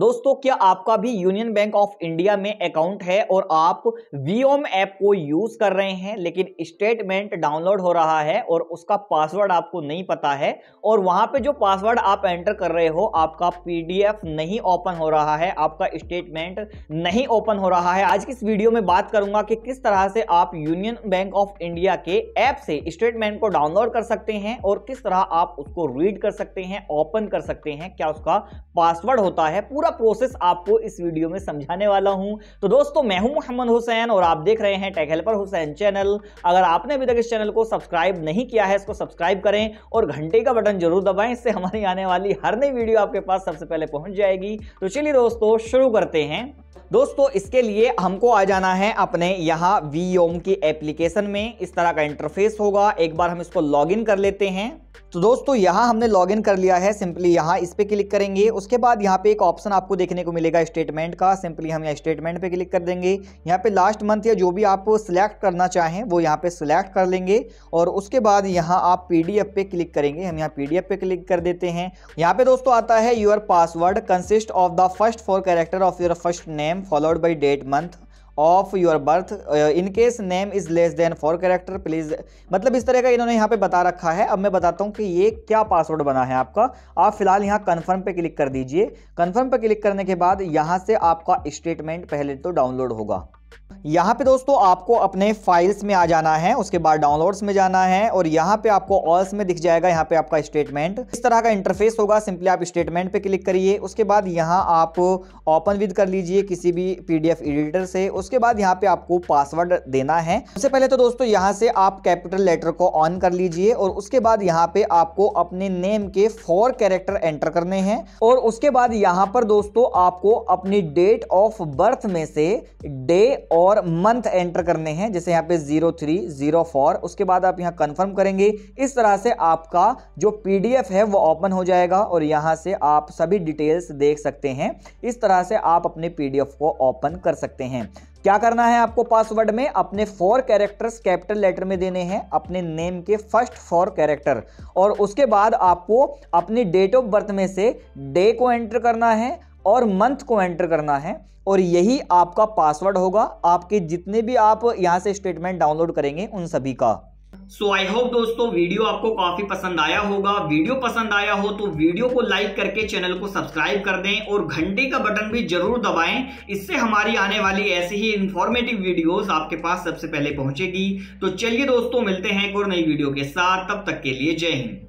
दोस्तों क्या आपका भी यूनियन बैंक ऑफ इंडिया में अकाउंट है और आप वीओम ऐप को यूज कर रहे हैं लेकिन स्टेटमेंट डाउनलोड हो रहा है और उसका पासवर्ड आपको नहीं पता है और वहां पे जो पासवर्ड आप एंटर कर रहे हो आपका पीडीएफ नहीं ओपन हो रहा है आपका स्टेटमेंट नहीं ओपन हो रहा है आज की इस वीडियो में बात करूंगा कि किस तरह से आप यूनियन बैंक ऑफ इंडिया के ऐप से स्टेटमेंट को डाउनलोड कर सकते हैं और किस तरह आप उसको रीड कर सकते हैं ओपन कर सकते हैं क्या उसका पासवर्ड होता है पूरा पूरा प्रोसेस आपको इस वीडियो में समझाने वाला हूं तो दोस्तों मैं हूं मोहम्मद हुसैन और आप देख रहे हैं टेक हेल्पर हुसैन चैनल अगर आपने अभी तक इस चैनल को सब्सक्राइब नहीं किया है इसको सब्सक्राइब करें और घंटे का बटन जरूर दबाएं इससे हमारी आने वाली हर नई वीडियो आपके पास सबसे पहले पहुंच जाएगी तो चलिए दोस्तों शुरू करते हैं दोस्तों इसके लिए हमको आ जाना है अपने यहाँ वी की एप्लीकेशन में इस तरह का इंटरफेस होगा एक बार हम इसको लॉगिन कर लेते हैं तो दोस्तों यहाँ हमने लॉगिन कर लिया है सिंपली यहाँ इस पर क्लिक करेंगे उसके बाद यहाँ पे एक ऑप्शन आपको देखने को मिलेगा स्टेटमेंट का सिंपली हम यहाँ स्टेटमेंट पे क्लिक कर देंगे यहाँ पे लास्ट मंथ या जो भी आप सिलेक्ट करना चाहें वो यहाँ पे सिलेक्ट कर लेंगे और उसके बाद यहाँ आप पी पे क्लिक करेंगे हम यहाँ पी पे क्लिक कर देते हैं यहाँ पे दोस्तों आता है your password consist of the first four character of your first name followed by date month of your birth in case name is less than four character please मतलब इस तरह का इन्होंने यहाँ पे बता रखा है अब मैं बताता हूँ कि ये क्या पासवर्ड बना है आपका आप फिलहाल यहाँ कन्फर्म पे क्लिक कर दीजिए कन्फर्म पे क्लिक करने के बाद यहाँ से आपका स्टेटमेंट पहले तो डाउनलोड होगा यहाँ पे दोस्तों आपको अपने फाइल्स में आ जाना है उसके बाद डाउनलोड्स में जाना है और यहाँ पे आपको ऑल्स में दिख जाएगा यहाँ पे आपका स्टेटमेंट इस तरह का इंटरफेस होगा सिंपली आप स्टेटमेंट पे क्लिक करिए उसके बाद यहाँ आप ओपन विद कर लीजिए किसी भी पीडीएफ एडिटर से उसके बाद यहाँ पे आपको पासवर्ड देना है सबसे पहले तो दोस्तों यहाँ से आप कैपिटल लेटर को ऑन कर लीजिए और उसके बाद यहाँ पे आपको अपने नेम के फोर कैरेक्टर एंटर करने हैं और उसके बाद यहाँ पर दोस्तों आपको अपनी डेट ऑफ बर्थ में से डे और और मंथ एंटर करने हैं जैसे यहाँ पे जीरो थ्री जीरो फोर उसके बाद आप यहाँ कंफर्म करेंगे इस तरह से आपका जो पीडीएफ है वो ओपन हो जाएगा और यहाँ से आप सभी डिटेल्स देख सकते हैं इस तरह से आप अपने पीडीएफ को ओपन कर सकते हैं क्या करना है आपको पासवर्ड में अपने फोर कैरेक्टर्स कैपिटल लेटर में देने हैं अपने नेम के फर्स्ट फोर कैरेक्टर और उसके बाद आपको अपनी डेट ऑफ बर्थ में से डे को एंटर करना है और मंथ को एंटर करना है और यही आपका पासवर्ड होगा आपके जितने भी आप यहाँ से स्टेटमेंट डाउनलोड करेंगे उन सभी का सो आई होप दोस्तों वीडियो आपको काफी पसंद आया होगा वीडियो पसंद आया हो तो वीडियो को लाइक करके चैनल को सब्सक्राइब कर दें और घंटे का बटन भी जरूर दबाएं इससे हमारी आने वाली ऐसी ही इंफॉर्मेटिव वीडियोस आपके पास सबसे पहले पहुंचेगी तो चलिए दोस्तों मिलते हैं एक और नई वीडियो के साथ तब तक के लिए जय हिंद